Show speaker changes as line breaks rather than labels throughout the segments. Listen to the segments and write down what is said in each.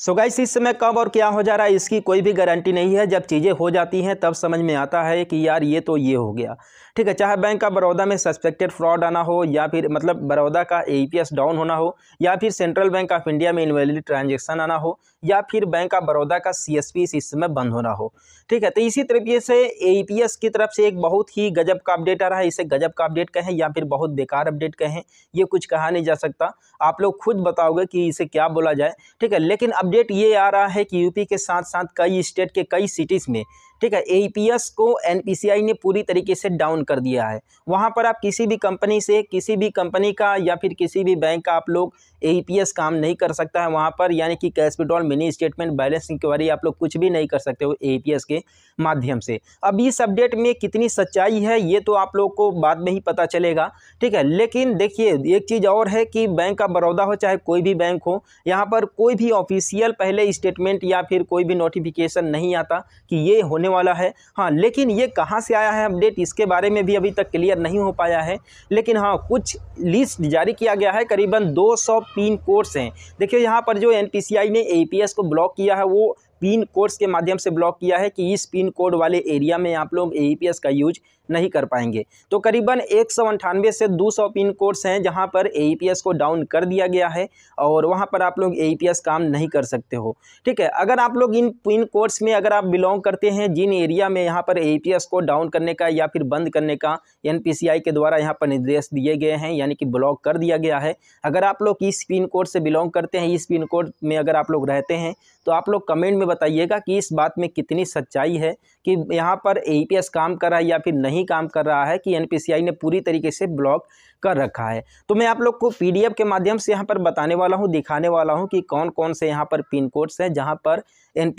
so guys इस समय कब और क्या हो जा रहा है इसकी कोई भी गारंटी नहीं है जब चीज़ें हो जाती हैं तब समझ में आता है कि यार ये तो ये हो गया ठीक है चाहे बैंक का बड़ौदा में सस्पेक्टेड फ्रॉड आना हो या फिर मतलब बड़ौदा का एईपीएस डाउन होना हो या फिर सेंट्रल बैंक ऑफ इंडिया में इनवेलिड ट्रांजेक्शन आना हो या फिर बैंक ऑफ बड़ौदा का सी इस समय बंद होना हो ठीक है तो इसी तरीके से ए की तरफ से एक बहुत ही गजब का अपडेट आ रहा है इसे गजब का अपडेट कहें या फिर बहुत बेकार अपडेट कहें ये कुछ कहा नहीं जा सकता आप लोग खुद बताओगे कि इसे क्या बोला जाए ठीक है लेकिन अब अपडेट ये आ रहा है कि यूपी के साथ साथ कई स्टेट के कई सिटीज़ में ठीक है एपीएस को एनपीसीआई ने पूरी तरीके से डाउन कर दिया है वहाँ पर आप किसी भी कंपनी से किसी भी कंपनी का या फिर किसी भी बैंक का आप लोग एपीएस काम नहीं कर सकता है वहाँ पर यानी कि cash withdrawal mini statement balance enquiry आप लोग कुछ भी नहीं कर सकते हो ए के माध्यम से अब इस अपडेट में कितनी सच्चाई है ये तो आप लोग को बाद में ही पता चलेगा ठीक है लेकिन देखिए एक चीज़ और है कि बैंक का बड़ौदा हो चाहे कोई भी बैंक हो यहाँ पर कोई भी ऑफिशियल पहले स्टेटमेंट या फिर कोई भी नोटिफिकेशन नहीं आता कि ये होने होने वाला है हाँ लेकिन ये कहाँ से आया है अपडेट इसके बारे में भी अभी तक क्लियर नहीं हो पाया है लेकिन हाँ कुछ लिस्ट जारी किया गया है करीबन 200 पिन कोड्स हैं देखिए यहाँ पर जो एन ने ए को ब्लॉक किया है वो पिन कोड्स के माध्यम से ब्लॉक किया है कि इस पिन कोड वाले एरिया में आप लोग ए का यूज नहीं कर पाएंगे तो करीबन एक से 200 पिन कोड्स हैं जहां पर ए को डाउन कर दिया गया है और वहां पर आप लोग ए काम नहीं कर सकते हो ठीक है अगर आप लोग इन पिन कोड्स में अगर आप बिलोंग करते हैं जिन एरिया में यहाँ पर ए को डाउन करने का या फिर बंद करने का एन के द्वारा यहाँ पर निर्देश दिए गए हैं यानी कि ब्लॉक कर दिया गया है अगर आप लोग इस पिन कोड से बिलोंग करते हैं इस पिन कोड में अगर आप लोग रहते हैं तो आप लोग कमेंट में बताइएगा कि इस बात में कितनी सच्चाई है कि यहाँ पर ए काम कर रहा है या फिर नहीं काम कर रहा है कि एन ने पूरी तरीके से ब्लॉक कर रखा है तो मैं आप लोग को पी के माध्यम से यहाँ पर बताने वाला हूँ दिखाने वाला हूँ कि कौन कौन से यहाँ पर पिन कोड्स हैं जहाँ पर एन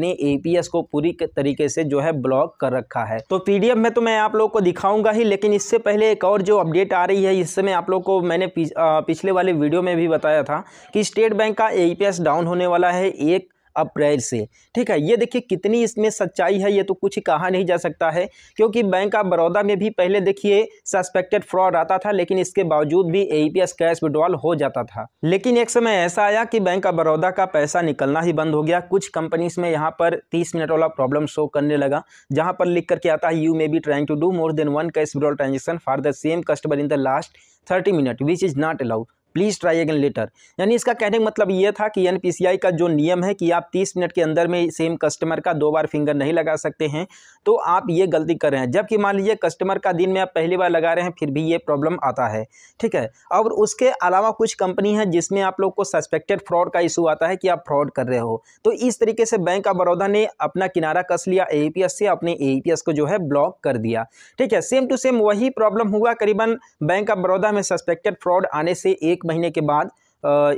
ने ए को पूरी तरीके से जो है ब्लॉक कर रखा है तो पी में तो मैं आप लोग को दिखाऊंगा ही लेकिन इससे पहले एक और जो अपडेट आ रही है इससे समय आप लोग को मैंने पिछले वाले वीडियो में भी बताया था कि स्टेट बैंक का ए डाउन होने वाला है एक अप्रैल से ठीक है ये देखिए कितनी इसमें सच्चाई है ये तो कुछ कहा नहीं जा सकता है क्योंकि बैंक ऑफ बड़ौदा में भी पहले देखिए सस्पेक्टेड फ्रॉड आता था लेकिन इसके बावजूद भी ए कैश विड्रॉल हो जाता था लेकिन एक समय ऐसा आया कि बैंक ऑफ बड़ौदा का पैसा निकलना ही बंद हो गया कुछ कंपनीज में यहाँ पर तीस मिनट वाला प्रॉब्लम शो करने लगा जहाँ पर लिख करके आता है you may be trying to do more than one cash withdrawal transaction for the same customer in the last thirty minute which is not allowed please try again later यानी इसका कहने का मतलब ये था कि एन का जो नियम है कि आप तीस मिनट के अंदर में सेम कस्टमर का दो बार फिंगर नहीं लगा सकते हैं तो आप ये गलती कर रहे हैं जबकि मान लीजिए कस्टमर का दिन में आप पहली बार लगा रहे हैं फिर भी ये प्रॉब्लम आता है ठीक है और उसके अलावा कुछ कंपनी है जिसमें आप लोग को सस्पेक्टेड फ्रॉड का इशू आता है कि आप फ्रॉड कर रहे हो तो इस तरीके से बैंक ऑफ बड़ौदा ने अपना किनारा कस लिया ए से अपने ए को जो है ब्लॉक कर दिया ठीक है सेम टू सेम वही प्रॉब्लम हुआ करीबन बैंक ऑफ बड़ौदा में सस्पेक्टेड फ्रॉड आने से एक महीने के बाद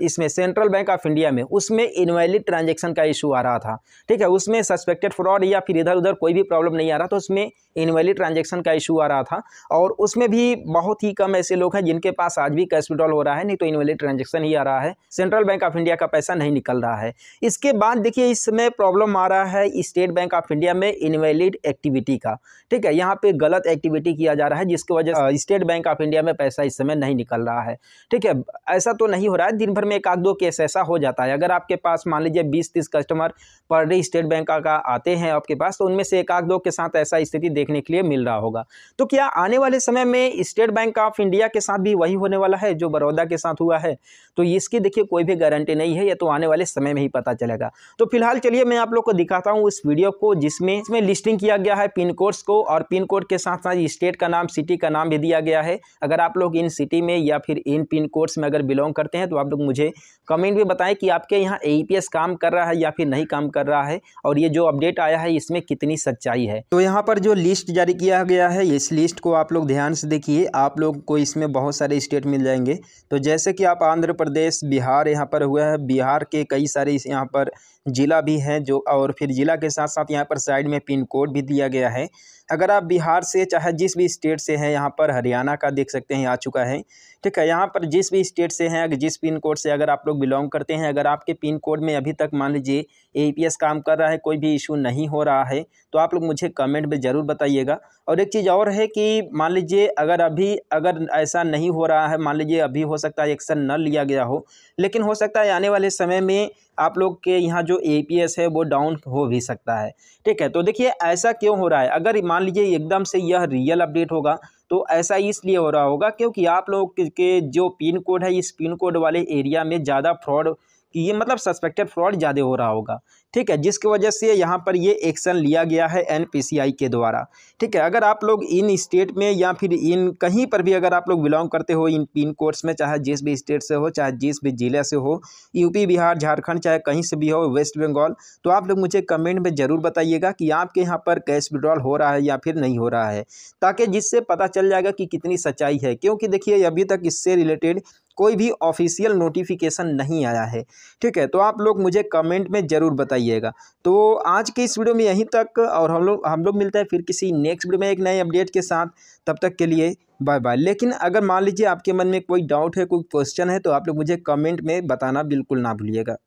इसमें सेंट्रल बैंक ऑफ इंडिया में उसमें इनवैलिड ट्रांजेक्शन का इशू आ रहा था ठीक है उसमें सस्पेक्टेड फ्रॉड या फिर इधर उधर कोई भी प्रॉब्लम नहीं आ रहा था उसमें इनवैलिड ट्रांजेक्शन का इशू आ रहा था और उसमें भी बहुत ही कम ऐसे लोग हैं जिनके पास आज भी कैश विड्रॉल हो रहा है नहीं तो इनवैलिड ट्रांजेक्शन ही आ रहा है सेंट्रल बैंक ऑफ इंडिया का पैसा नहीं निकल रहा है इसके बाद देखिए इसमें प्रॉब्लम आ रहा है स्टेट बैंक ऑफ इंडिया में इनवैलिड एक्टिविटी का ठीक है यहाँ पे गलत एक्टिविटी किया जा रहा है जिसकी वजह स्टेट बैंक ऑफ इंडिया में पैसा इस समय नहीं निकल रहा है ठीक है ऐसा तो नहीं हो रहा है दिन भर में एक आध दो केस ऐसा हो जाता है अगर आपके पास मान लीजिए बीस तीस customer per day state bank का आते हैं आपके पास तो उनमें से एक आध दो के साथ ऐसा स्थिति देखने के लिए मिल रहा होगा तो क्या आने वाले समय में स्टेट बैंक ऑफ इंडिया के साथ भी वही होने वाला है जो बड़ौदा के साथ हुआ है तो इसकी देखिए कोई भी गारंटी नहीं है यह तो आने वाले समय में ही पता चलेगा तो फिलहाल चलिए मैं आप लोग को दिखाता हूँ उस वीडियो को जिसमें इसमें लिस्टिंग किया गया है पिन कोड्स को और पिन कोड के साथ साथ स्टेट का नाम सिटी का नाम भी दिया गया है अगर आप लोग इन सिटी में या फिर इन पिन कोड्स में अगर बिलोंग करते हैं तो आप लोग मुझे कमेंट में बताएं कि आपके यहाँ ए काम कर रहा है या फिर नहीं काम कर रहा है और ये जो अपडेट आया है इसमें कितनी सच्चाई है तो यहाँ पर जो लिस्ट जारी किया गया है इस लिस्ट को आप लोग ध्यान से देखिए आप लोग को इसमें बहुत सारे स्टेट मिल जाएंगे तो जैसे कि आप आंध्र प्रदेश बिहार यहाँ पर हुआ है बिहार के कई सारे यहाँ पर ज़िला भी हैं जो और फिर ज़िला के साथ साथ यहाँ पर साइड में पिन कोड भी दिया गया है अगर आप बिहार से चाहे जिस भी स्टेट से हैं यहाँ पर हरियाणा का देख सकते हैं आ चुका है ठीक है यहाँ पर जिस भी स्टेट से हैं जिस पिन कोड से अगर आप लोग बिलोंग करते हैं अगर आपके पिन कोड में अभी तक मान लीजिए ए काम कर रहा है कोई भी इशू नहीं हो रहा है तो आप लोग मुझे कमेंट में ज़रूर बताइएगा और एक चीज़ और है कि मान लीजिए अगर अभी अगर ऐसा नहीं हो रहा है मान लीजिए अभी हो सकता है एक्शन न लिया गया हो लेकिन हो सकता है आने वाले समय में आप लोग के यहाँ जो ए है वो डाउन हो भी सकता है ठीक है तो देखिए ऐसा क्यों हो रहा है अगर मान लीजिए एकदम से यह रियल अपडेट होगा तो ऐसा इसलिए हो रहा होगा क्योंकि आप लोग के जो पिन कोड है इस पिन कोड वाले एरिया में ज़्यादा फ्रॉड कि ये मतलब सस्पेक्टेड फ्रॉड ज़्यादा हो रहा होगा ठीक है जिसकी वजह से यहाँ पर ये एक्शन लिया गया है एनपीसीआई के द्वारा ठीक है अगर आप लोग इन स्टेट में या फिर इन कहीं पर भी अगर आप लोग बिलोंग करते हो इन पिन कोड्स में चाहे जिस भी स्टेट से हो चाहे जिस भी ज़िले से हो यूपी बिहार झारखंड चाहे कहीं से भी हो वेस्ट बंगाल तो आप लोग मुझे कमेंट में ज़रूर बताइएगा कि आपके यहाँ पर कैश विड्रॉल हो रहा है या फिर नहीं हो रहा है ताकि जिससे पता चल जाएगा कि कितनी सच्चाई है क्योंकि देखिए अभी तक इससे रिलेटेड कोई भी ऑफिशियल नोटिफिकेशन नहीं आया है ठीक है तो आप लोग मुझे कमेंट में ज़रूर बताइएगा तो आज के इस वीडियो में यहीं तक और हम लोग हम लोग मिलते हैं फिर किसी नेक्स्ट वीडियो में एक नए अपडेट के साथ तब तक के लिए बाय बाय लेकिन अगर मान लीजिए आपके मन में कोई डाउट है कोई क्वेश्चन है तो आप लोग मुझे कमेंट में बताना बिल्कुल ना भूलिएगा